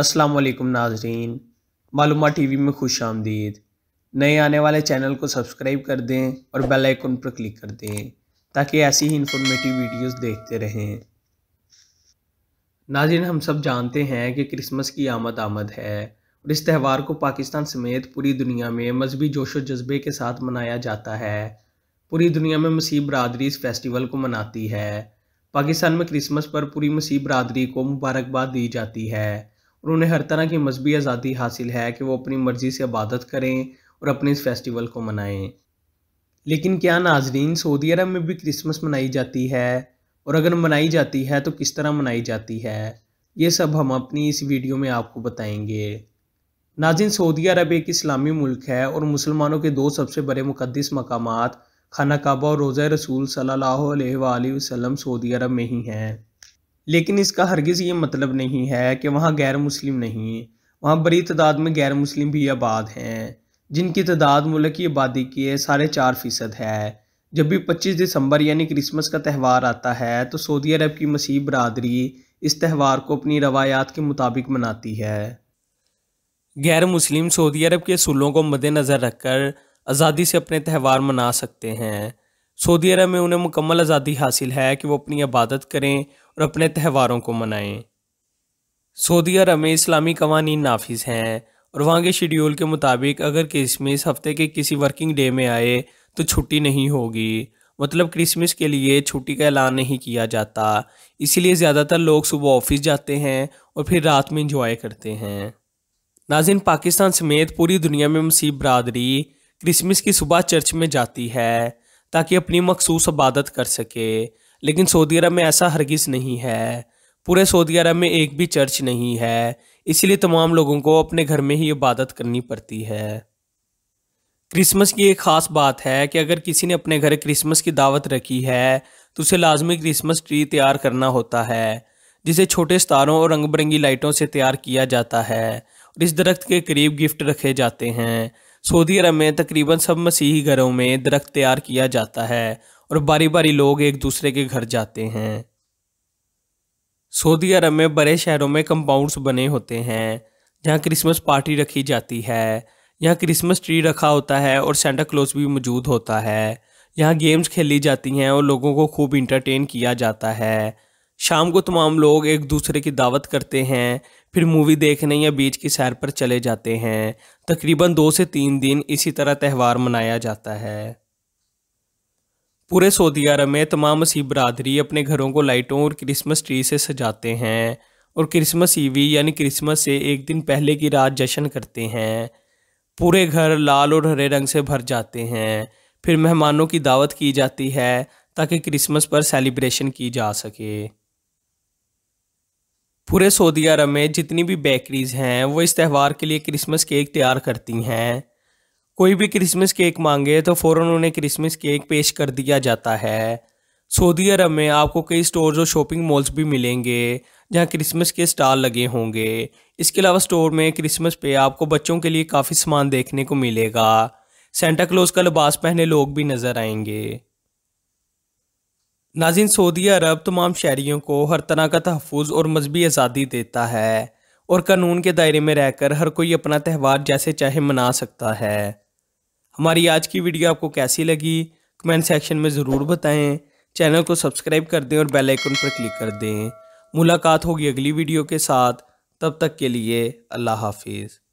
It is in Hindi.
असलकम नाजरीन मालूम टी वी में खुश आमदीद नए आने वाले चैनल को सब्सक्राइब कर दें और बेल आइकन पर क्लिक कर दें ताकि ऐसी ही इंफॉर्मेटिव वीडियोस देखते रहें नाजरीन हम सब जानते हैं कि क्रिसमस की आमद आमद है और इस त्यौहार को पाकिस्तान समेत पूरी दुनिया में मजहबी जोश व जज्बे के साथ मनाया जाता है पूरी दुनिया में मसीह बरदरी इस फेस्टिवल को मनाती है पाकिस्तान में क्रिसमस पर पूरी मसीह बरदरी को मुबारकबाद दी जाती है और उन्हें हर तरह की मजहबी आज़ादी हासिल है कि वो अपनी मर्ज़ी से इबादत करें और अपने इस फेस्टिवल को मनाएं लेकिन क्या नाजरीन सऊदी अरब में भी क्रिसमस मनाई जाती है और अगर मनाई जाती है तो किस तरह मनाई जाती है ये सब हम अपनी इस वीडियो में आपको बताएंगे नाजिन सऊदी अरब एक इस्लामी मुल्क है और मुसलमानों के दो सबसे बड़े मुकदस मकाम खाना काबा और रोज़ा रसूल सल्लल्लाहु अलैहि वसल्लम सऊदी अरब में ही हैं लेकिन इसका हरगिज़ ये मतलब नहीं है कि वहाँ गैर मुस्लिम नहीं वहाँ बड़ी तादाद में गैर मुस्लिम भी आबाद हैं जिनकी तादाद मुल्क की आबादी के साढ़े चार फ़ीसद है जब भी 25 दिसंबर यानी क्रिसमस का त्यौहार आता है तो सऊदी अरब की मसीह बरदरी इस त्यौहार को अपनी रवायात के मुताबिक मनाती है गैर मुस्लिम सऊदी अरब के असूलों को मद्देनज़र रखकर आज़ादी से अपने त्यौहार मना सकते हैं सऊदी अरब में उन्हें मुकम्मल आज़ादी हासिल है कि वो अपनी इबादत करें और अपने त्यौहारों को मनाएं सऊदी अरब में इस्लामी कवानीन नाफिज हैं और वहाँ के शेड्यूल के मुताबिक अगर क्रिसमस हफ्ते के किसी वर्किंग डे में आए तो छुट्टी नहीं होगी मतलब क्रिसमस के लिए छुट्टी का ऐलान नहीं किया जाता इसीलिए ज़्यादातर लोग सुबह ऑफिस जाते हैं और फिर रात में इंजॉय करते हैं नाजिन पाकिस्तान समेत पूरी दुनिया में मसीब बरदरी क्रिसमस की सुबह चर्च में जाती है ताकि अपनी मखसूस इबादत कर सके लेकिन सऊदी अरब में ऐसा हरगिज़ नहीं है पूरे सऊदी अरब में एक भी चर्च नहीं है इसलिए तमाम लोगों को अपने घर में ही इबादत करनी पड़ती है क्रिसमस की एक ख़ास बात है कि अगर किसी ने अपने घर क्रिसमस की दावत रखी है तो उसे लाजमी क्रिसमस ट्री तैयार करना होता है जिसे छोटे स्तारों और रंग बिरंगी लाइटों से तैयार किया जाता है और इस दरख्त के करीब गिफ्ट रखे जाते हैं सऊदी अरब में तकरीबन सब मसीही घरों में दरख्त तैयार किया जाता है और बारी बारी लोग एक दूसरे के घर जाते हैं सऊदी अरब में बड़े शहरों में कंपाउंड्स बने होते हैं जहाँ क्रिसमस पार्टी रखी जाती है यहाँ क्रिसमस ट्री रखा होता है और सेंटा क्लोज भी मौजूद होता है यहाँ गेम्स खेली जाती हैं और लोगों को खूब इंटरटेन किया जाता है शाम को तमाम लोग एक दूसरे की दावत करते हैं फिर मूवी देखने या बीच की सैर पर चले जाते हैं तकरीबन दो से तीन दिन इसी तरह त्यौहार मनाया जाता है पूरे सऊदी अरब में तमाम मसीह बरदरी अपने घरों को लाइटों और क्रिसमस ट्री से सजाते हैं और क्रिसमस ईवी यानी क्रिसमस से एक दिन पहले की रात जश्न करते हैं पूरे घर लाल और हरे रंग से भर जाते हैं फिर मेहमानों की दावत की जाती है ताकि क्रिसमस पर सेलिब्रेशन की जा सके पूरे सऊदी अरब में जितनी भी बेकरीज़ हैं वो इस त्यौहार के लिए क्रिसमस केक तैयार करती हैं कोई भी क्रिसमस केक मांगे तो फ़ौर उन्हें क्रिसमस केक पेश कर दिया जाता है सऊदी अरब में आपको कई स्टोर्स और शॉपिंग मॉल्स भी मिलेंगे जहां क्रिसमस के स्टाल लगे होंगे इसके अलावा स्टोर में क्रिसमस पे आपको बच्चों के लिए काफ़ी सामान देखने को मिलेगा सेंटा क्लोज का लिबास पहने लोग भी नज़र आएंगे नाजिन सऊदी अरब तमाम शहरीों को हर तरह का तहफ़ और मजहबी आज़ादी देता है और कानून के दायरे में रहकर हर कोई अपना त्यौहार जैसे चाहे मना सकता है हमारी आज की वीडियो आपको कैसी लगी कमेंट सेक्शन में ज़रूर बताएं चैनल को सब्सक्राइब कर दें और बेल आइकन पर क्लिक कर दें मुलाकात होगी अगली वीडियो के साथ तब तक के लिए अल्लाह हाफिज़